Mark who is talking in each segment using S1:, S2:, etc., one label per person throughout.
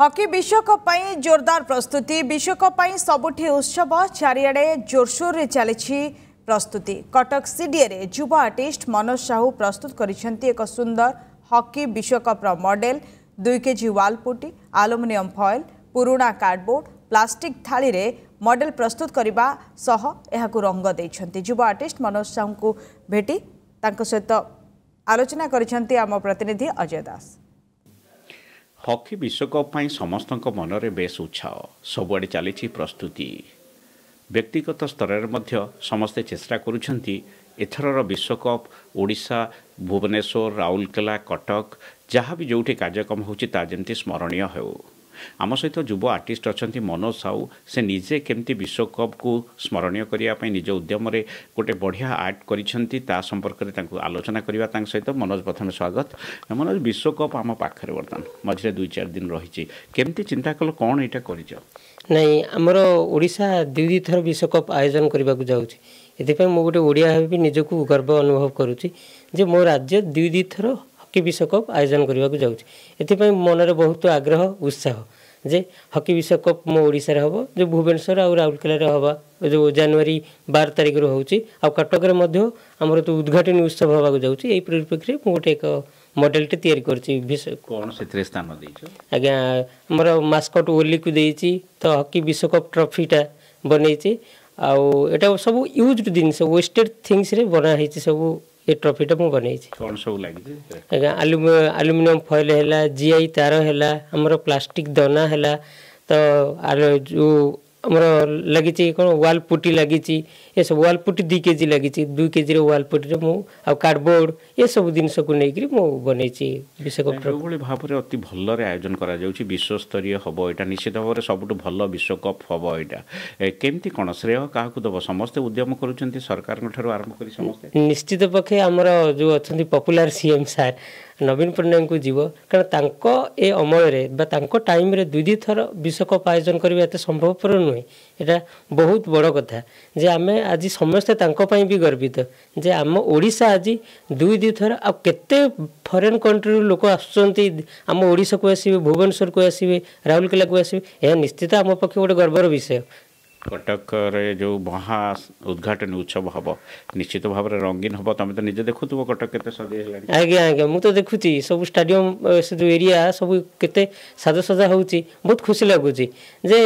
S1: hockey বিশ্বকপ জোরদার প্রস্তুতি বিশ্বকপ সবুঠি উৎসব চারিআড়ে জোরসোরে চালিছি প্রস্তুতি কটক সিডিএরে যুব আর্টিস্ট মনোজ সাহু প্রস্তুত করেছেন এক সুন্দর হকি বিশ্বকপর মডেল দুই কেজি ওয়ালপুটি আলুমিনিয়ম ফয়েল পুরোনা কার্ডবোর্ড প্লাষ্টিক থালিরে মডেল প্রস্তুত করা সহ এখন রঙ দিয়েছেন যুব আর্টিস্ট মনোজ সাহু ভেটি তা সহিত আলোচনা করেছেন আমার প্রতিনিধি অজয় দাস
S2: ହକି ବିଶ୍ୱକପ୍ ପାଇଁ ସମସ୍ତଙ୍କ ମନରେ ବେଶ୍ ଉତ୍ସାହ ସବୁଆଡ଼େ ଚାଲିଛି ପ୍ରସ୍ତୁତି ବ୍ୟକ୍ତିଗତ ସ୍ତରରେ ମଧ୍ୟ ସମସ୍ତେ ଚେଷ୍ଟା କରୁଛନ୍ତି ଏଥରର ବିଶ୍ୱକପ୍ ଓଡ଼ିଶା ଭୁବନେଶ୍ୱର ରାଉରକେଲା କଟକ ଯାହା ବି ଯେଉଁଠି କାର୍ଯ୍ୟକ୍ରମ ହେଉଛି ତାହା ଯେମିତି ସ୍ମରଣୀୟ ହେଉ ଆମ ସହିତ ଯୁବ ଆର୍ଟିଷ୍ଟ ଅଛନ୍ତି ମନୋଜ ସାହୁ ସେ ନିଜେ କେମିତି ବିଶ୍ୱକପ୍କୁ ସ୍ମରଣୀୟ କରିବା ପାଇଁ ନିଜ ଉଦ୍ୟମରେ ଗୋଟେ ବଢ଼ିଆ ଆର୍ଟ କରିଛନ୍ତି ତା ସମ୍ପର୍କରେ ତାଙ୍କୁ ଆଲୋଚନା କରିବା ତାଙ୍କ ସହିତ ମନୋଜ ପ୍ରଥମେ ସ୍ୱାଗତ ମନୋଜ ବିଶ୍ୱକପ୍ ଆମ ପାଖରେ ବର୍ତ୍ତମାନ ମଝିରେ ଦୁଇ ଚାରି ଦିନ ରହିଛି କେମିତି ଚିନ୍ତା କଲ କ'ଣ ଏଇଟା କରିଛ
S1: ନାଇଁ ଆମର ଓଡ଼ିଶା ଦୁଇ ଦୁଇ ଥର ବିଶ୍ୱକପ୍ ଆୟୋଜନ କରିବାକୁ ଯାଉଛି ଏଥିପାଇଁ ମୁଁ ଗୋଟେ ଓଡ଼ିଆ ଭାବେ ବି ନିଜକୁ ଗର୍ବ ଅନୁଭବ କରୁଛି ଯେ ମୋ ରାଜ୍ୟ ଦୁଇ ଦୁଇ ଥର ହକି ବିଶ୍ୱକପ୍ ଆୟୋଜନ କରିବାକୁ ଯାଉଛି ଏଥିପାଇଁ ମନରେ ବହୁତ ଆଗ୍ରହ ଉତ୍ସାହ ଯେ ହକି ବିଶ୍ୱକପ୍ ମୋ ଓଡ଼ିଶାରେ ହେବ ଯେଉଁ ଭୁବନେଶ୍ୱର ଆଉ ରାଉରକେଲାରେ ହେବା ଯେଉଁ ଜାନୁଆରୀ ବାର ତାରିଖରୁ ହେଉଛି ଆଉ କଟକରେ ମଧ୍ୟ ଆମର ଯେଉଁ ଉଦ୍ଘାଟନୀ ଉତ୍ସବ ହେବାକୁ ଯାଉଛି ଏହି ପରିପ୍ରେକ୍ଷୀରେ ମୁଁ ଗୋଟେ ଏକ ମଡ଼େଲଟେ ତିଆରି କରିଛି
S2: କ'ଣ ସେଥିରେ ସ୍ଥାନ ଦେଇଛି
S1: ଆଜ୍ଞା ଆମର ମାସ୍କଟ୍ ଓଲିକୁ ଦେଇଛି ତ ହକି ବିଶ୍ୱକପ୍ ଟ୍ରଫିଟା ବନେଇଛି ଆଉ ଏଇଟା ସବୁ ୟୁଜ୍ଡ ଜିନିଷ ୱେଷ୍ଟେଡ଼ ଥିଙ୍ଗସରେ ବନା ହେଇଛି ସବୁ ଏ ଟ୍ରଫିଟା ମୁଁ ବନେଇଛି
S2: କ'ଣ ସବୁ ଲାଗିଛି
S1: ଆଜ୍ଞା ଆଲୁମିନିୟମ ଫଏଲ୍ ହେଲା ଜିଆଇ ତାର ହେଲା ଆମର ପ୍ଲାଷ୍ଟିକ୍ ଦନା ହେଲା ତ ଯେଉଁ ଆମର ଲାଗିଛି କ'ଣ ୱାଲ୍ ପୁଟି ଲାଗିଛି ଏସବୁ ୱାଲ୍ ପୁଟି ଦୁଇ କେଜି ଲାଗିଛି ଦୁଇ କେଜିର ୱାଲ୍ ପୁଟିରେ ମୁଁ ଆଉ କାର୍ଡ଼ବୋର୍ଡ଼ ଏସବୁ ଜିନିଷକୁ ନେଇକରି ମୁଁ ବନେଇଛି ବିଶ୍ୱକପ୍ ଯେଉଁଭଳି
S2: ଭାବରେ ଅତି ଭଲରେ ଆୟୋଜନ କରାଯାଉଛି ବିଶ୍ୱସ୍ତରୀୟ ହେବ ଏଇଟା ନିଶ୍ଚିତ ଭାବରେ ସବୁଠୁ ଭଲ ବିଶ୍ୱକପ୍ ହେବ ଏଇଟା କେମିତି କ'ଣ ଶ୍ରେୟ କାହାକୁ ଦେବ ସମସ୍ତେ ଉଦ୍ୟମ କରୁଛନ୍ତି ସରକାରଙ୍କ ଠାରୁ ଆରମ୍ଭ କରି ସମସ୍ତେ
S1: ନିଶ୍ଚିତ ପକ୍ଷେ ଆମର ଯେଉଁ ଅଛନ୍ତି ପପୁଲାର ସିଏମ୍ ସାର୍ ନବୀନ ପଟ୍ଟନାୟକଙ୍କୁ ଯିବ କାରଣ ତାଙ୍କ ଏ ଅମଳରେ ବା ତାଙ୍କ ଟାଇମ୍ରେ ଦୁଇ ଦୁଇ ଥର ବିଶ୍ୱକପ୍ ଆୟୋଜନ କରିବା ଏତେ ସମ୍ଭବପର ନୁହେଁ ଏଇଟା ବହୁତ ବଡ଼ କଥା ଯେ ଆମେ ଆଜି ସମସ୍ତେ ତାଙ୍କ ପାଇଁ ବି ଗର୍ବିତ ଯେ ଆମ ଓଡ଼ିଶା ଆଜି ଦୁଇ ଦୁଇ ଥର ଆଉ କେତେ ଫରେନ୍ କଣ୍ଟ୍ରିରୁ ଲୋକ ଆସୁଛନ୍ତି ଆମ ଓଡ଼ିଶାକୁ ଆସିବେ ଭୁବନେଶ୍ୱରକୁ ଆସିବେ ରାଉରକେଲାକୁ ଆସିବେ ଏହା ନିଶ୍ଚିତ ଆମ ପକ୍ଷେ ଗୋଟେ ଗର୍ବର ବିଷୟ
S2: କଟକରେ ଯେଉଁ ମହା ଉଦ୍ଘାଟନୀ ଉତ୍ସବ ହେବ ନିଶ୍ଚିତ ଭାବରେ ରଙ୍ଗୀନ ହେବ ତମେ ତ ନିଜେ ଦେଖୁଥିବ କଟକ କେତେ ସଜେଇ ହେଲାଣି
S1: ଆଜ୍ଞା ଆଜ୍ଞା ମୁଁ ତ ଦେଖୁଛି ସବୁ ଷ୍ଟାଡିୟମ୍ ସେ ଯେଉଁ ଏରିଆ ସବୁ କେତେ ସାଜସଜା ହେଉଛି ବହୁତ ଖୁସି ଲାଗୁଛି ଯେ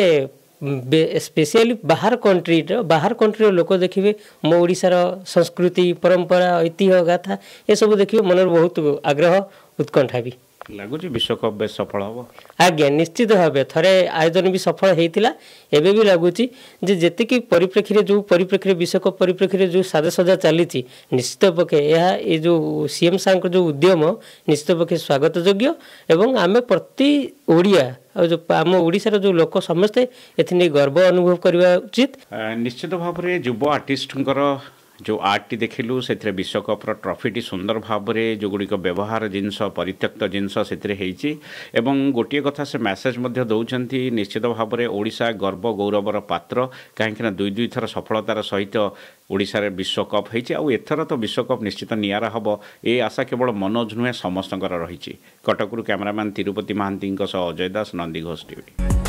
S1: ସ୍ପେସିଆଲି ବାହାର କଣ୍ଟ୍ରିର ବାହାର କଣ୍ଟ୍ରିର ଲୋକ ଦେଖିବେ ମୋ ଓଡ଼ିଶାର ସଂସ୍କୃତି ପରମ୍ପରା ଐତିହ୍ୟ ଗାଥା ଏସବୁ ଦେଖିବେ ମନରେ ବହୁତ ଆଗ୍ରହ ଉତ୍କଣ୍ଠା ବି
S2: ଲାଗୁଛି ବିଶ୍ୱକପ୍ ବେଶ ସଫଳ ହେବ
S1: ଆଜ୍ଞା ନିଶ୍ଚିତ ଭାବେ ଥରେ ଆୟୋଜନ ବି ସଫଳ ହେଇଥିଲା ଏବେ ବି ଲାଗୁଛି ଯେ ଯେତିକି ପରିପ୍ରେକ୍ଷୀରେ ଯେଉଁ ପରିପ୍ରେକ୍ଷୀରେ ବିଶ୍ୱକପ୍ ପରିପ୍ରେକ୍ଷୀରେ ଯେଉଁ ସାଜସଜା ଚାଲିଛି ନିଶ୍ଚିତ ପକ୍ଷେ ଏହା ଏ ଯେଉଁ ସିଏମ୍ ସାର୍ଙ୍କ ଯେଉଁ ଉଦ୍ୟମ ନିଶ୍ଚିତ ପକ୍ଷେ ସ୍ୱାଗତ ଯୋଗ୍ୟ ଏବଂ ଆମେ ପ୍ରତି ଓଡ଼ିଆ ଆଉ ଯେଉଁ ଆମ ଓଡ଼ିଶାର ଯେଉଁ ଲୋକ ସମସ୍ତେ ଏଥିନେଇ ଗର୍ବ ଅନୁଭବ କରିବା ଉଚିତ
S2: ନିଶ୍ଚିତ ଭାବରେ ଯୁବ ଆର୍ଟିଷ୍ଟଙ୍କର ଯେଉଁ ଆର୍ଟଟି ଦେଖିଲୁ ସେଥିରେ ବିଶ୍ୱକପ୍ର ଟ୍ରଫିଟି ସୁନ୍ଦର ଭାବରେ ଯେଉଁଗୁଡ଼ିକ ବ୍ୟବହାର ଜିନିଷ ପରିତ୍ୟକ୍ତ ଜିନିଷ ସେଥିରେ ହେଇଛି ଏବଂ ଗୋଟିଏ କଥା ସେ ମେସେଜ୍ ମଧ୍ୟ ଦେଉଛନ୍ତି ନିଶ୍ଚିତ ଭାବରେ ଓଡ଼ିଶା ଗର୍ବ ଗୌରବର ପାତ୍ର କାହିଁକିନା ଦୁଇ ଦୁଇ ଥର ସଫଳତାର ସହିତ ଓଡ଼ିଶାରେ ବିଶ୍ୱକପ୍ ହୋଇଛି ଆଉ ଏଥର ତ ବିଶ୍ୱକପ୍ ନିଶ୍ଚିତ ନିଆରା ହେବ ଏ ଆଶା କେବଳ ମନୋଜ ନୁହେଁ ସମସ୍ତଙ୍କର ରହିଛି କଟକରୁ କ୍ୟାମେରାମ୍ୟାନ୍ ତିରୁପତି ମହାନ୍ତିଙ୍କ ସହ ଅଜୟ
S1: ଦାସ ନନ୍ଦୀ ଘୋଷ ଟିଭି